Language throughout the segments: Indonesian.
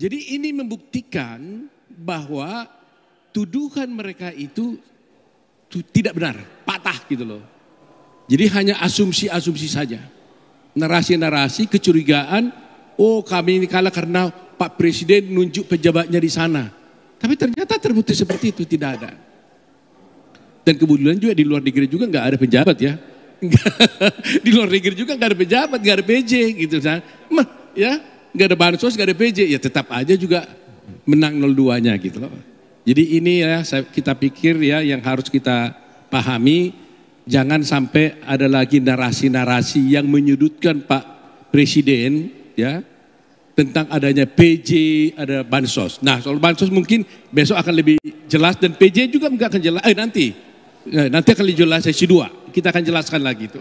Jadi ini membuktikan bahwa tuduhan mereka itu tidak benar, patah gitu loh. Jadi hanya asumsi-asumsi saja. Narasi-narasi, kecurigaan, oh kami ini kalah karena Pak Presiden nunjuk pejabatnya di sana. Tapi ternyata terbukti seperti itu tidak ada. Dan kebetulan juga di luar negeri juga nggak ada pejabat ya. di luar negeri juga nggak ada pejabat, nggak ada PJ gitu. Kan. Ya, nggak ada bansos, nggak ada PJ, ya tetap aja juga menang 02-nya gitu loh. Jadi ini ya kita pikir ya yang harus kita pahami, jangan sampai ada lagi narasi-narasi yang menyudutkan Pak Presiden ya tentang adanya PJ, ada bansos. Nah soal bansos mungkin besok akan lebih jelas dan PJ juga nggak akan jelas. Eh nanti, eh, nanti akan jelas sesi dua. Kita akan jelaskan lagi itu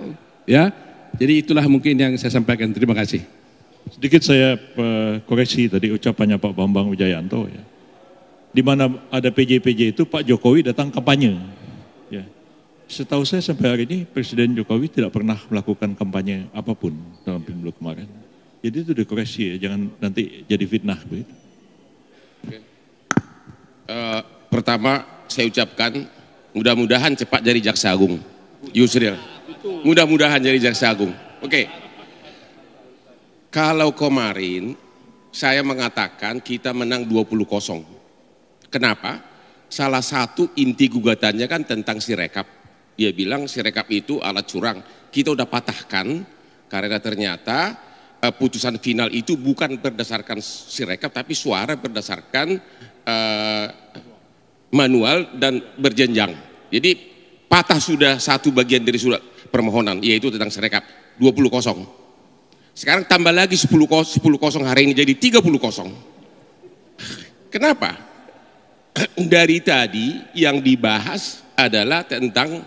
ya. Jadi itulah mungkin yang saya sampaikan. Terima kasih. Sedikit saya eh, koreksi tadi ucapannya Pak Bambang Wijayanto ya. Di mana ada PJ-PJ itu Pak Jokowi datang kampanye. Ya. Setahu saya sampai hari ini Presiden Jokowi tidak pernah melakukan kampanye apapun dalam pemilu kemarin. Jadi itu dikoreksi ya, jangan nanti jadi fitnah begitu. Uh, pertama saya ucapkan mudah-mudahan cepat jadi Jaksa Agung. Yusril. Mudah-mudahan jadi Jaksa Agung. Oke. Okay. Kalau kemarin saya mengatakan kita menang 20-0. Kenapa? Salah satu inti gugatannya kan tentang sirekap. Dia bilang sirekap itu alat curang. Kita udah patahkan karena ternyata eh, putusan final itu bukan berdasarkan sirekap tapi suara berdasarkan eh, manual dan berjenjang. Jadi patah sudah satu bagian dari surat permohonan yaitu tentang sirekap 20 kosong. Sekarang tambah lagi 10 kosong, 10 kosong hari ini jadi 30 kosong. Kenapa? Dari tadi yang dibahas adalah tentang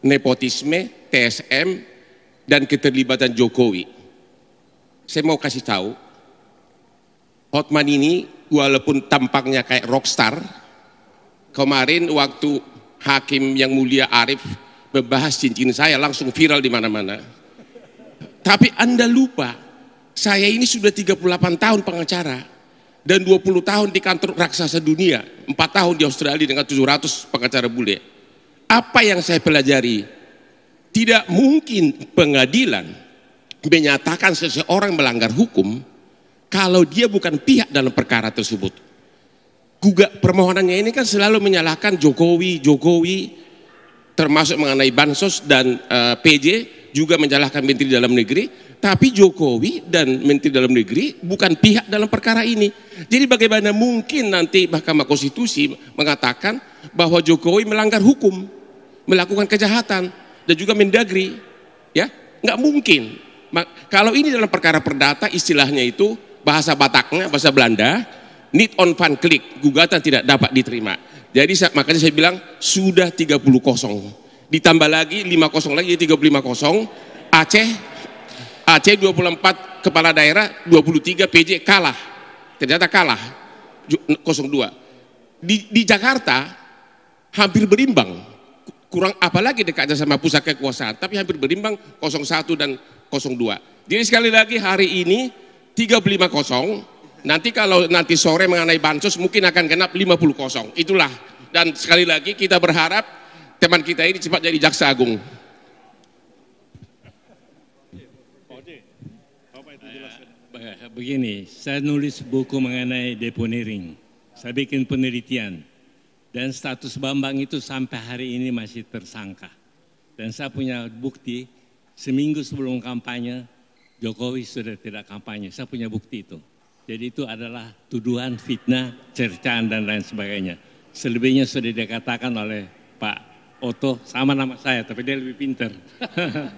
nepotisme, TSM, dan keterlibatan Jokowi. Saya mau kasih tahu, Hotman ini walaupun tampaknya kayak rockstar, kemarin waktu hakim yang mulia Arif membahas cincin saya langsung viral di mana-mana tapi Anda lupa, saya ini sudah 38 tahun pengacara dan 20 tahun di kantor raksasa dunia, 4 tahun di Australia dengan 700 pengacara bule. Apa yang saya pelajari? Tidak mungkin pengadilan menyatakan seseorang melanggar hukum kalau dia bukan pihak dalam perkara tersebut. Guga permohonannya ini kan selalu menyalahkan Jokowi, Jokowi termasuk mengenai bansos dan uh, eh, PJ juga menyalahkan Menteri Dalam Negeri, tapi Jokowi dan Menteri Dalam Negeri bukan pihak dalam perkara ini. Jadi bagaimana mungkin nanti Mahkamah Konstitusi mengatakan bahwa Jokowi melanggar hukum, melakukan kejahatan dan juga Mendagri, ya nggak mungkin. Kalau ini dalam perkara perdata istilahnya itu bahasa Bataknya, bahasa Belanda, need on van click gugatan tidak dapat diterima. Jadi makanya saya bilang sudah 30 kosong ditambah lagi 50 lagi kosong Aceh Aceh 24 kepala daerah 23 PJ kalah ternyata kalah 02 di, di Jakarta hampir berimbang kurang apalagi dekatnya sama pusat kekuasaan tapi hampir berimbang 01 dan 02 jadi sekali lagi hari ini kosong nanti kalau nanti sore mengenai bansos mungkin akan genap 50 kosong itulah dan sekali lagi kita berharap teman kita ini cepat jadi jaksa agung. Begini, saya nulis buku mengenai deponering. Saya bikin penelitian. Dan status Bambang itu sampai hari ini masih tersangka. Dan saya punya bukti seminggu sebelum kampanye Jokowi sudah tidak kampanye. Saya punya bukti itu. Jadi itu adalah tuduhan, fitnah, cercaan dan lain sebagainya. Selebihnya sudah dikatakan oleh Pak Oto oh, sama nama saya, tapi dia lebih pinter.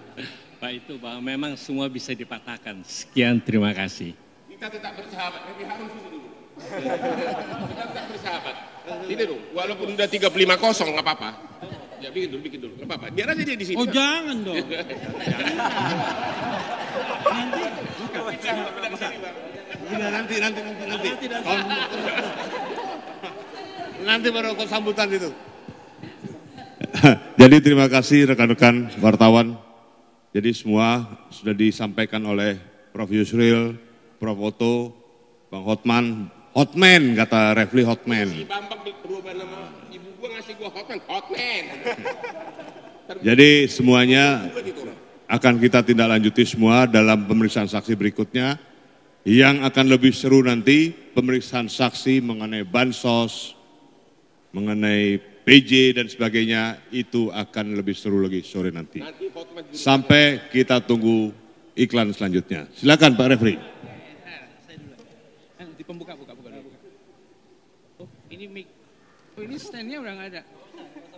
Pak itu bahwa memang semua bisa dipatahkan. Sekian, terima kasih. Kita tetap bersahabat, tapi harus dulu. Kita tetap bersahabat. Ini dong, walaupun udah 35 kosong, nggak apa-apa. Ya bikin dulu, bikin dulu, nggak apa-apa. Biar aja dia di sini. Oh jangan dong. Iya, nanti, nanti, nanti, nanti, nanti, nanti, nanti. Nanti, nanti. nanti baru kau sambutan itu. Jadi terima kasih rekan-rekan wartawan. Jadi semua sudah disampaikan oleh Prof. Yusril, Prof. Oto, Bang Hotman, Hotman kata Refli Hotman. ibu gua ngasih gua Hotman, Hotman. Jadi semuanya akan kita tindak lanjuti semua dalam pemeriksaan saksi berikutnya yang akan lebih seru nanti pemeriksaan saksi mengenai bansos, mengenai PJ dan sebagainya itu akan lebih seru lagi sore nanti. Sampai kita tunggu iklan selanjutnya. Silakan Pak Refri. Nanti pembuka buka buka. Oh, ini mic. Oh, ini standnya udah nggak ada.